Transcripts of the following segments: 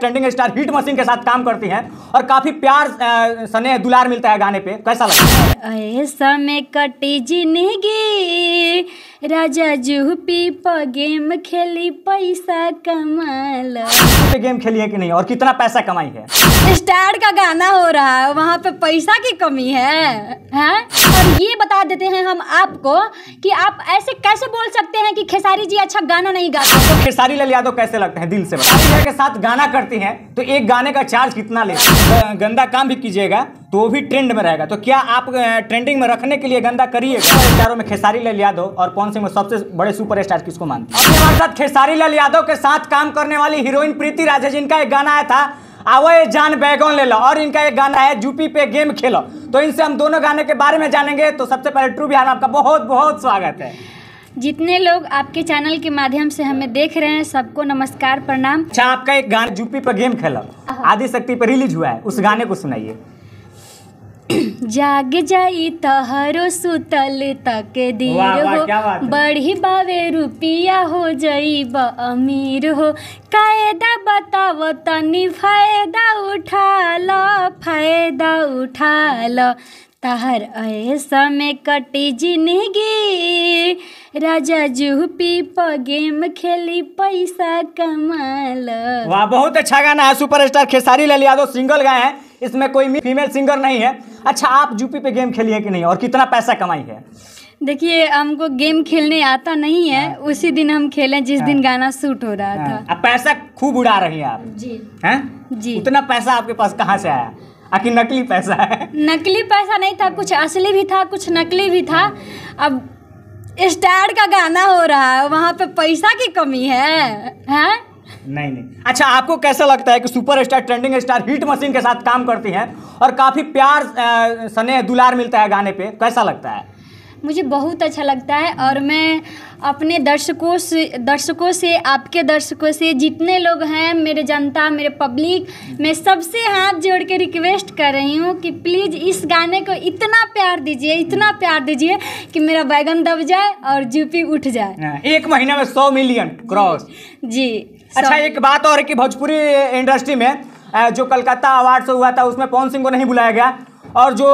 Trending star hit machine के साथ काम करती हैं और काफी प्यार सने दुलार मिलता है गाने पे कैसा लगता है कटी जिंदगी राजा जूहपी पर गेम खेली पैसा कमाला गेम खेली है कि नहीं और कितना पैसा कमाई है स्टार का गाना हो रहा है वहाँ पे पैसा की कमी है हैं और ये बता देते हैं हम आपको कि आप ऐसे कैसे बोल सकते हैं कि खेसारी जी अच्छा गाना नहीं गाते तो खेसारी लाल यादव कैसे लगते हैं दिल से बता के साथ गाना करती हैं तो एक गाने का चार्ज कितना ले गंदा काम भी कीजिएगा तो भी ट्रेंड में रहेगा तो क्या आप ट्रेंडिंग में रखने के लिए गंदा करिए चारों में खेसारी लाल यादव और कौन से में सबसे बड़े सुपर स्टार किसको मानते हैं साथ खेसारी लाल यादव के साथ काम करने वाली हीरोइन प्रीति राजे जिनका एक गाना आया था आवो ये जान बैगन ले लो और इनका एक गाना है जूपी पे गेम खेलो तो इनसे हम दोनों गाने के बारे में जानेंगे तो सबसे पहले ट्रू बिहार आपका बहुत बहुत स्वागत है जितने लोग आपके चैनल के माध्यम से हमें देख रहे हैं सबको नमस्कार प्रणाम अच्छा आपका एक गाना जूपी पर गेम खेला आदि शक्ति पर रिलीज हुआ है उस गाने को सुनाइए जाग जाई तहरो सुतल तक दीर हो बढ़ी बावे रुपिया हो जाई ब अमीर हो कायदा बताव तनी फायदा उठा लो फायदा उठा लो तहर ऐसा में कटी जिंदगी राजा जूपी पर गेम खेली पैसा कमाल वाह बहुत अच्छा गाना है सुपरस्टार खेसारी लाल यादव सिंगल गाए हैं इसमें कोई फीमेल सिंगर नहीं है अच्छा आप जूपी पे गेम खेली है कि नहीं और कितना पैसा कमाई है देखिए हमको गेम खेलने आता नहीं है आ, हाँ। उसी दिन हम खेले जिस आ, दिन हाँ। गाना शूट हो रहा आ, हाँ। था आ, पैसा खूब उड़ा रही है आप जी हैं जी उतना पैसा आपके पास कहाँ से आया आखिर नकली पैसा है नकली पैसा नहीं था कुछ असली भी था कुछ नकली भी था अब स्टार का गाना हो रहा है वहाँ पे पैसा की कमी है है? नहीं नहीं अच्छा आपको कैसा लगता है कि super star trending star hit machine के साथ काम करती हैं और काफ़ी प्यार स्नेह दुलार मिलता है गाने पे कैसा लगता है मुझे बहुत अच्छा लगता है और मैं अपने दर्शकों से दर्शकों से आपके दर्शकों से जितने लोग हैं मेरे जनता मेरे पब्लिक मैं सबसे हाथ जोड़ के रिक्वेस्ट कर रही हूँ कि प्लीज़ इस गाने को इतना प्यार दीजिए इतना प्यार दीजिए कि मेरा बैगन दब जाए और जूपी उठ जाए हाँ, एक महीने में सौ मिलियन क्रॉस जी अच्छा एक बात और कि भोजपुरी इंडस्ट्री में जो कलकत्ता अवार्ड हुआ था उसमें पवन सिंह को नहीं बुलाया गया और जो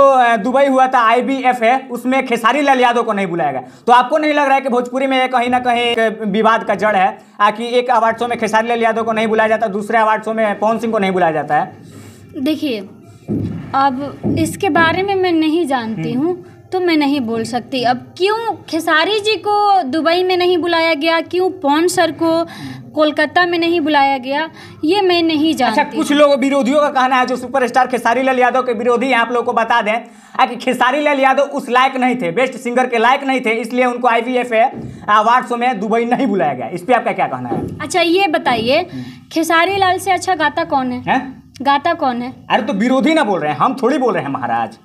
दुबई हुआ था आई बी एफ है उसमें खेसारी लाल यादव को नहीं बुलाया गया तो आपको नहीं लग रहा है कि भोजपुरी में कहीं ना कहीं विवाद का जड़ है कि एक अवार्ड शो में खेसारी लाल यादव को नहीं बुलाया जाता दूसरे अवार्ड शो में पवन सिंह को नहीं बुलाया जाता है देखिए अब इसके बारे में मैं नहीं जानती हम्म। हूँ तो मैं नहीं बोल सकती अब क्यों खेसारी जी को दुबई में नहीं बुलाया गया क्यों पौन सर को कोलकाता में नहीं बुलाया गया ये मैं नहीं अच्छा, जानती अच्छा कुछ लोग विरोधियों का कहना है जो सुपरस्टार खेसारी लाल यादव के विरोधी हैं आप लोगों को बता दें कि खेसारी लाल यादव उस लायक नहीं थे बेस्ट सिंगर के लायक नहीं थे इसलिए उनको I V F award show में दुबई नहीं बुलाया गया इस पर आपका क्या कहना है अच्छा ये बताइए हम्म। खेसारी लाल से अच्छा गाता कौन है? गाता कौन है अरे तो विरोधी ना बोल रहे हैं हम थोड़ी बोल रहे हैं महाराज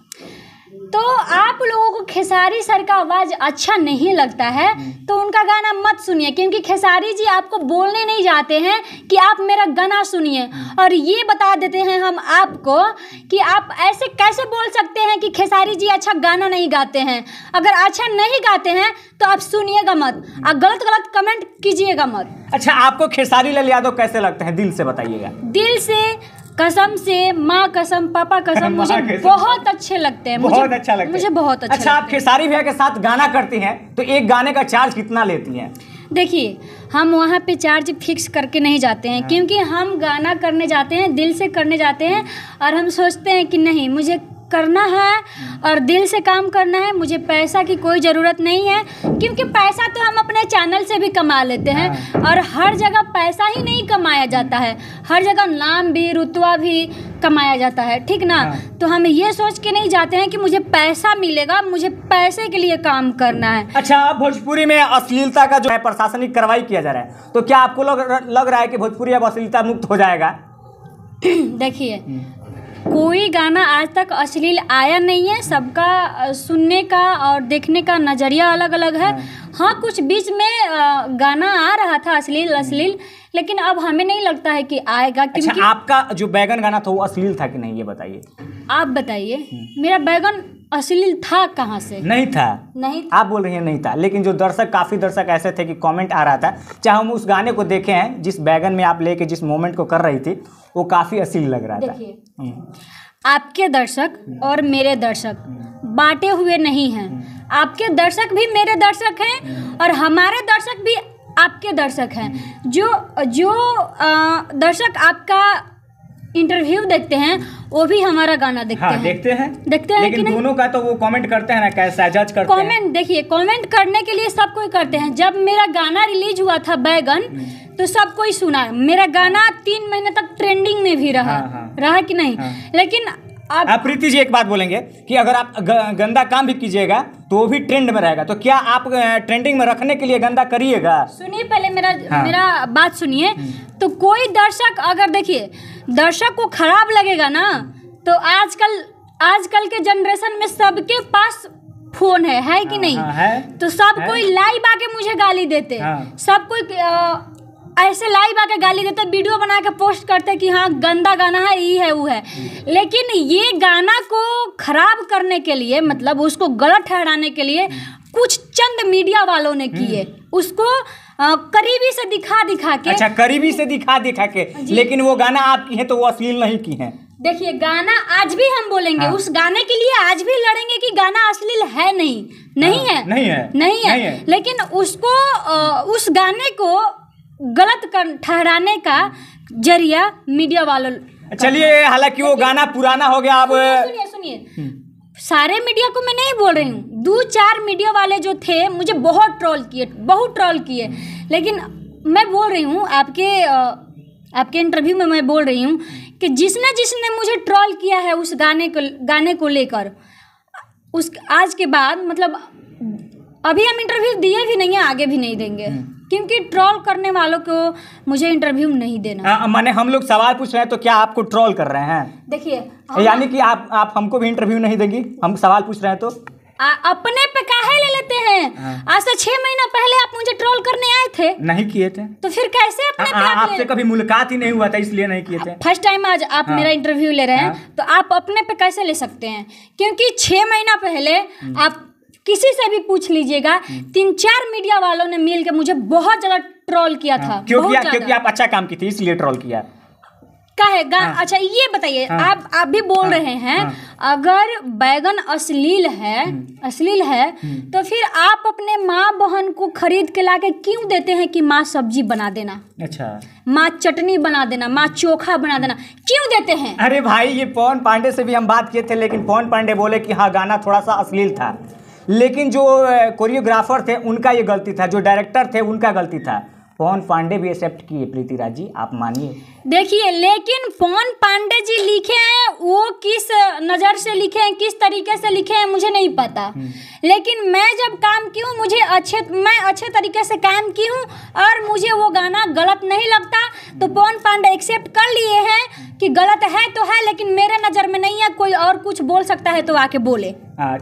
तो आप लोगों को खेसारी सर का आवाज़ अच्छा नहीं लगता है हम्म। तो उनका गाना मत सुनिए क्योंकि खेसारी जी आपको बोलने नहीं जाते हैं कि आप मेरा गाना सुनिए हम्म। और ये बता देते हैं हम आपको कि आप ऐसे कैसे बोल सकते हैं कि खेसारी जी अच्छा गाना नहीं गाते हैं अगर अच्छा नहीं गाते हैं तो आप सुनिएगा मत हम्म। और गलत गलत कमेंट कीजिएगा मत अच्छा आपको खेसारी लाल यादव कैसे लगते हैं दिल से बताइएगा दिल से कसम से माँ कसम पापा कसम मुझे बहुत अच्छे लगते हैं बहुत अच्छा मुझे, अच्छा लगता मुझे बहुत अच्छा अच्छा आप खेसारी भैया के साथ गाना करती हैं तो एक गाने का चार्ज कितना लेती हैं देखिए हम वहाँ पे चार्ज फिक्स करके नहीं जाते हैं हाँ। क्योंकि हम गाना करने जाते हैं दिल से करने जाते हैं और हम सोचते हैं कि नहीं मुझे करना है हम्म। और दिल से काम करना है मुझे पैसा की कोई ज़रूरत नहीं है क्योंकि पैसा तो हम अपने चैनल से भी कमा लेते हैं हाँ। और हर जगह पैसा ही नहीं कमाया जाता है हर जगह नाम भी रुतवा भी कमाया जाता है ठीक ना हाँ। तो हम ये सोच के नहीं जाते हैं कि मुझे पैसा मिलेगा मुझे पैसे के लिए काम करना है अच्छा भोजपुरी में अश्लीलता का जो है प्रशासनिक कार्रवाई किया जा रहा है तो क्या आपको लग लग रहा है कि भोजपुरी अब अश्लीलता मुक्त हो जाएगा देखिए हम्म। कोई गाना आज तक अश्लील आया नहीं है सबका सुनने का और देखने का नज़रिया अलग अलग है हाँ।, हाँ कुछ बीच में गाना आ रहा था अश्लील हम्म। अश्लील लेकिन अब हमें नहीं लगता है कि आएगा अच्छा, क्योंकि अच्छा, आपका जो बैगन गाना था वो अश्लील था कि नहीं ये बताइए आप बताइए मेरा बैगन अश्लील था कहाँ से नहीं था नहीं था। आप बोल रही हैं नहीं था लेकिन जो दर्शक काफ़ी दर्शक ऐसे थे कि कमेंट आ रहा था चाहे हम उस गाने को देखे हैं जिस बैगन में आप लेके जिस मोमेंट को कर रही थी वो काफ़ी अश्लील लग रहा था हम्म। आपके दर्शक और मेरे दर्शक बांटे हुए नहीं हैं आपके दर्शक भी मेरे दर्शक हैं और हमारे दर्शक भी आपके दर्शक हैं जो जो आ, दर्शक आपका इंटरव्यू देखते हैं वो भी हमारा गाना देखते हाँ, हैं देखते हैं देखते हैं लेकिन दोनों का तो वो कमेंट करते हैं ना कैसा जज करते कमेंट देखिए कमेंट करने के लिए सब कोई करते हैं जब मेरा गाना रिलीज हुआ था बैगन हम्म। तो सब कोई सुना मेरा गाना तीन महीने तक ट्रेंडिंग में भी रहा हाँ, हाँ। रहा कि नहीं हाँ। लेकिन आप प्रीति जी एक बात बोलेंगे कि अगर आप गंदा काम भी कीजिएगा तो वो भी ट्रेंड में रहेगा तो क्या आप ट्रेंडिंग में रखने के लिए गंदा करिएगा सुनिए पहले मेरा हाँ। मेरा बात सुनिए हम्म। तो कोई दर्शक अगर देखिए दर्शक को खराब लगेगा ना तो आजकल आजकल के जनरेशन में सबके पास फोन है है कि हाँ, नहीं हाँ, है? तो सब कोई लाइव आके मुझे गाली देते हाँ। सब कोई ऐसे लाइव आके गाली देते वीडियो बना के पोस्ट करते कि हाँ गंदा गाना है ये है वो है लेकिन ये गाना को खराब करने के लिए मतलब उसको गलत ठहराने के लिए कुछ चंद मीडिया वालों ने किए हम्म। उसको आ, करीबी से दिखा दिखा के अच्छा करीबी से दिखा दिखा के हाँ लेकिन वो गाना आपकी है तो वो अश्लील नहीं की है देखिए गाना आज भी हम बोलेंगे हाँ। उस गाने के लिए आज भी लड़ेंगे कि गाना अश्लील है नहीं नहीं, हाँ। है। नहीं है नहीं है नहीं है लेकिन उसको उस गाने को गलत कर ठहराने का जरिया मीडिया वालों अच्छा, चलिए हालांकि वो गाना पुराना हो गया अब सुनिए सुनिए हम्म। सारे मीडिया को मैं नहीं बोल रही हूँ दो चार मीडिया वाले जो थे मुझे बहुत ट्रोल किए बहुत ट्रोल किए लेकिन मैं बोल रही हूँ आपके आपके इंटरव्यू में मैं बोल रही हूँ कि जिसने जिसने मुझे ट्रोल किया है उस गाने को गाने को लेकर उस आज के बाद मतलब अभी हम इंटरव्यू दिए भी नहीं हैं आगे भी नहीं देंगे हम्म। क्योंकि ट्रोल करने वालों को मुझे इंटरव्यू नहीं देना हाँ, माने हम लोग सवाल पूछ रहे हैं तो क्या आपको ट्रोल कर रहे हैं देखिए तो यानी कि आप आप हमको भी इंटरव्यू नहीं देंगी हम सवाल पूछ रहे हैं तो आ, अपने पे काहे ले लेते हैं हाँ। आज से छह महीना पहले आप मुझे ट्रोल करने आए थे नहीं किए थे तो फिर कैसे अपने आ, हाँ, पे आपसे कभी मुलाकात ही नहीं हुआ था इसलिए नहीं किए थे फर्स्ट टाइम आज आप हाँ। मेरा इंटरव्यू ले रहे हैं हाँ। तो आप अपने पे कैसे ले सकते हैं क्योंकि छह महीना पहले हम्म। आप किसी से भी पूछ लीजिएगा हम्म। तीन चार मीडिया वालों ने मिल के मुझे बहुत ज्यादा ट्रोल किया था क्योंकि क्योंकि आप अच्छा काम की थी इसलिए ट्रोल किया कहेगा है हाँ, अच्छा ये बताइए हाँ, आप आप भी बोल हाँ, रहे हैं हाँ, अगर बैगन अश्लील है हम्म। अश्लील है हम्म। तो फिर आप अपने माँ बहन को खरीद के लाके क्यों देते हैं कि माँ सब्जी बना देना अच्छा माँ चटनी बना देना माँ चोखा बना देना क्यों देते हैं अरे भाई ये पवन पांडे से भी हम बात किए थे लेकिन पवन पांडे बोले कि हाँ गाना थोड़ा सा अश्लील था लेकिन जो कोरियोग्राफर थे उनका ये गलती था जो डायरेक्टर थे उनका गलती था पवन पांडे भी एक्सेप्ट किए प्रीति जी आप मानिए देखिए लेकिन पवन पांडे जी लिखे हैं नज़र से लिखे हैं किस तरीके से लिखे हैं मुझे नहीं पता हम्म। लेकिन मैं जब काम की हूँ मुझे अच्छे मैं अच्छे तरीके से काम की हूँ और मुझे वो गाना गलत नहीं लगता तो हम्म। पवन पांडे एक्सेप्ट कर लिए हैं कि गलत है तो है लेकिन मेरे नज़र में नहीं है कोई और कुछ बोल सकता है तो आके बोले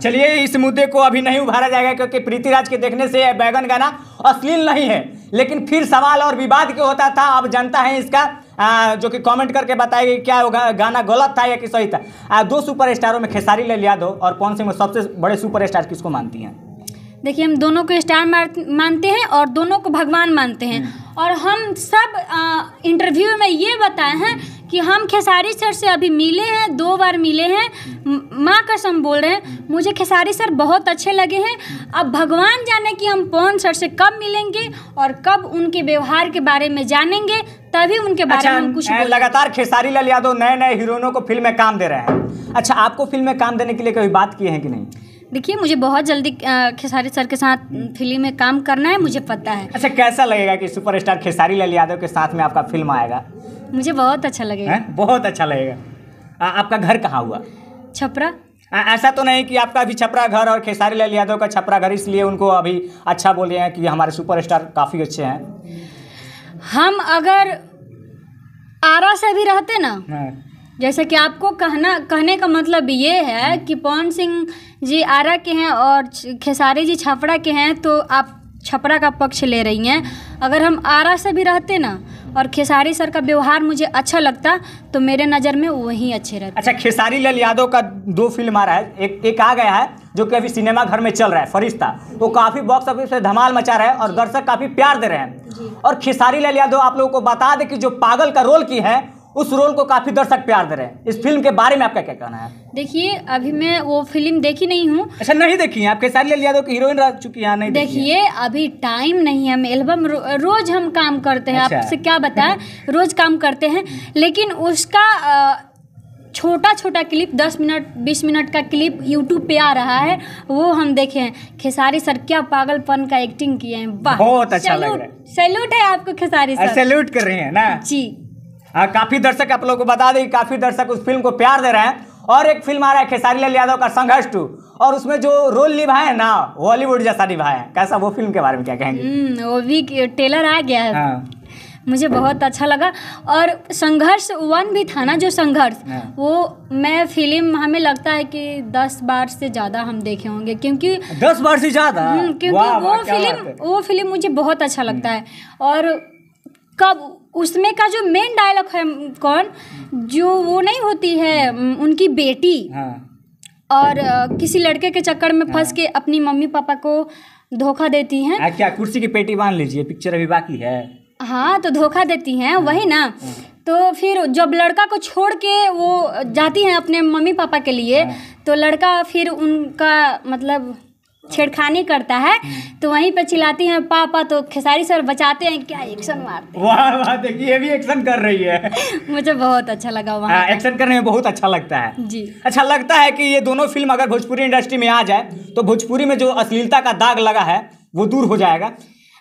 चलिए इस मुद्दे को अभी नहीं उभारा जाएगा क्योंकि प्रीतिराज के देखने से बैगन गाना अश्लील नहीं है लेकिन फिर सवाल और विवाद क्यों होता था अब जनता है इसका आ, जो कि कमेंट करके बताएगी क्या गा, गाना गलत था या कि सही था आ, दो स्टारों में खेसारी लाल यादव और पवन सिंह सबसे बड़े सुपर स्टार किसको मानती हैं देखिए हम दोनों को स्टार मानते हैं और दोनों को भगवान मानते हैं हम्म। और हम सब इंटरव्यू में ये बताए हैं कि हम खेसारी सर से अभी मिले हैं दो बार मिले हैं हम्म। माँ कसम बोल रहे हैं मुझे खेसारी सर बहुत अच्छे लगे हैं अब भगवान जाने कि हम पवन सर से कब मिलेंगे और कब उनके व्यवहार के बारे में जानेंगे तभी उनके बारे अच्छा, में कुछ लगातार खेसारी लाल यादव नए नए हीरोइनों को फिल्म में काम दे रहे हैं अच्छा आपको फिल्म में काम देने के लिए कभी बात की है कि नहीं देखिए मुझे बहुत जल्दी खेसारी सर के साथ हम्म। फिल्म में काम करना है मुझे पता है अच्छा कैसा लगेगा कि सुपरस्टार खेसारी लाल यादव के साथ में आपका फिल्म आएगा मुझे बहुत अच्छा लगेगा है? बहुत अच्छा लगेगा आ, आपका घर कहाँ हुआ छपरा आ, ऐसा तो नहीं कि आपका अभी छपरा घर और खेसारी लाल यादव का छपरा घर इसलिए उनको अभी अच्छा बोले हैं कि हमारे सुपरस्टार काफ़ी अच्छे हैं हम अगर आरा से भी रहते ना हाँ। जैसे कि आपको कहना कहने का मतलब ये है कि पवन सिंह जी आरा के हैं और खेसारी जी छपरा के हैं तो आप छपरा का पक्ष ले रही हैं अगर हम आरा से भी रहते ना और खेसारी सर का व्यवहार मुझे अच्छा लगता तो मेरे नज़र में वही अच्छे रहते अच्छा खेसारी लाल यादव का दो फिल्म आ रहा है एक एक आ गया है जो कि अभी सिनेमा घर में चल रहा है फरिश्ता वो काफ़ी बॉक्स ऑफिस में धमाल मचा रहा है और दर्शक काफ़ी प्यार दे रहे हैं और खेसारी लाल यादव आप लोगों को बता दें कि जो पागल का रोल की है उस रोल को काफ़ी दर्शक प्यार दे रहे हैं इस फिल्म के बारे में आपका क्या कहना है देखिए अभी मैं वो फिल्म देखी नहीं हूँ अच्छा नहीं देखी है आपके साथ ले लिया की हीरोइन रह चुकी है नहीं देखिए अभी टाइम नहीं है हम एल्बम रो, रोज हम काम करते हैं अच्छा। आपसे क्या बताए रोज काम करते हैं लेकिन उसका छोटा छोटा क्लिप दस मिनट बीस मिनट का क्लिप यूट्यूब पे आ रहा है वो हम देखे हैं खेसारी सर क्या पागलपन का एक्टिंग किए हैं बहुत अच्छा सैल्यूट है आपको खेसारी सर सैल्यूट कर रहे हैं ना जी हाँ, काफ़ी दर्शक आप लोगों को बता दें काफ़ी दर्शक उस फिल्म को प्यार दे रहे हैं और एक फिल्म आ रहा है खेसारी लाल यादव का संघर्ष टू और उसमें जो रोल निभाए हैं ना हॉलीवुड जैसा निभाए हैं कैसा वो फिल्म के बारे में क्या कहेंगे हम्म, वो भी टेलर आ गया है हाँ। मुझे बहुत अच्छा लगा और संघर्ष वन भी था ना जो संघर्ष हाँ। वो मैं फिल्म हमें लगता है कि दस बार से ज़्यादा हम देखे होंगे क्योंकि दस बार से ज़्यादा हम्म, क्योंकि वो फिल्म वो फिल्म मुझे बहुत अच्छा लगता हम्म। है और कब उसमें का जो मेन डायलॉग है कौन जो वो नहीं होती है उनकी बेटी हाँ। और किसी लड़के के चक्कर में फंस हाँ। के अपनी मम्मी पापा को धोखा देती हैं आ, क्या कुर्सी की पेटी बांध लीजिए पिक्चर अभी बाकी है हाँ तो धोखा देती हैं हाँ। वही ना हाँ। तो फिर जब लड़का को छोड़ के वो जाती हैं अपने मम्मी पापा के लिए हाँ। तो लड़का फिर उनका मतलब छेड़खानी करता है तो वहीं पर चिल्लाती हैं पापा तो खेसारी सर बचाते हैं क्या एक्शन मारते वाह वाह देखिए ये भी एक्शन कर रही है मुझे बहुत अच्छा लगा वहाँ हाँ, एक्शन करने में बहुत अच्छा लगता है जी अच्छा लगता है कि ये दोनों फिल्म अगर भोजपुरी इंडस्ट्री में आ जाए तो भोजपुरी में जो अश्लीलता का दाग लगा है वो दूर हो जाएगा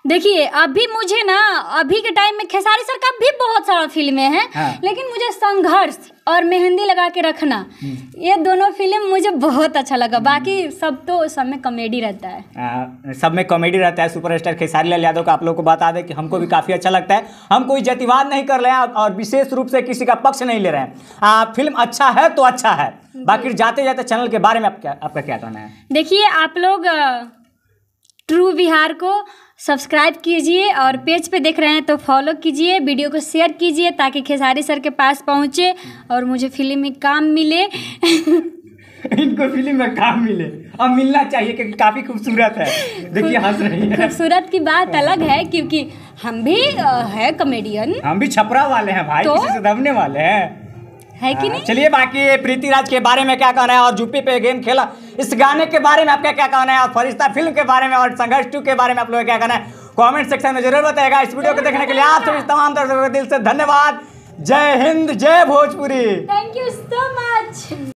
देखिए अभी मुझे ना अभी के टाइम में खेसारी सर का भी बहुत सारा फिल्में हैं हाँ। लेकिन मुझे संघर्ष और मेहंदी लगा के रखना हम्म। ये दोनों फिल्म मुझे बहुत अच्छा लगा बाकी हम्म। सब तो सब में कॉमेडी रहता है आ, सब में कॉमेडी रहता है सुपरस्टार खेसारी लाल यादव का आप लोग को बता दें कि हमको भी हम्म। काफ़ी अच्छा लगता है हम कोई जतिवाद नहीं कर रहे हैं और विशेष रूप से किसी का पक्ष नहीं ले रहे हैं आ, फिल्म अच्छा है तो अच्छा है बाकी जाते जाते चैनल के बारे में आप क्या आपका क्या कहना है देखिए आप लोग ट्रू बिहार को सब्सक्राइब कीजिए और पेज पे देख रहे हैं तो फॉलो कीजिए वीडियो को शेयर कीजिए ताकि खेसारी सर के पास पहुँचे और मुझे फिल्म में काम मिले इनको फिल्म में काम मिले और मिलना चाहिए क्योंकि काफ़ी खूबसूरत है देखिए हंस रही है खूबसूरत की बात अलग है क्योंकि हम भी है कॉमेडियन हम भी छपरा वाले हैं भाई तो, किसी से दबने वाले हैं है कि हाँ, नहीं चलिए बाकी प्रीतिराज के बारे में क्या कहना है और जूपी पे गेम खेला इस गाने के बारे में आपका क्या कहना है और फरिश्ता फिल्म के बारे में और संघर्ष टू के बारे में आप लोगों का क्या कहना है कमेंट सेक्शन में जरूर बताएगा इस वीडियो को देखने के लिए आप सभी तमाम दर्शकों दिल से धन्यवाद जय हिंद जय Bhojpuri thank you so much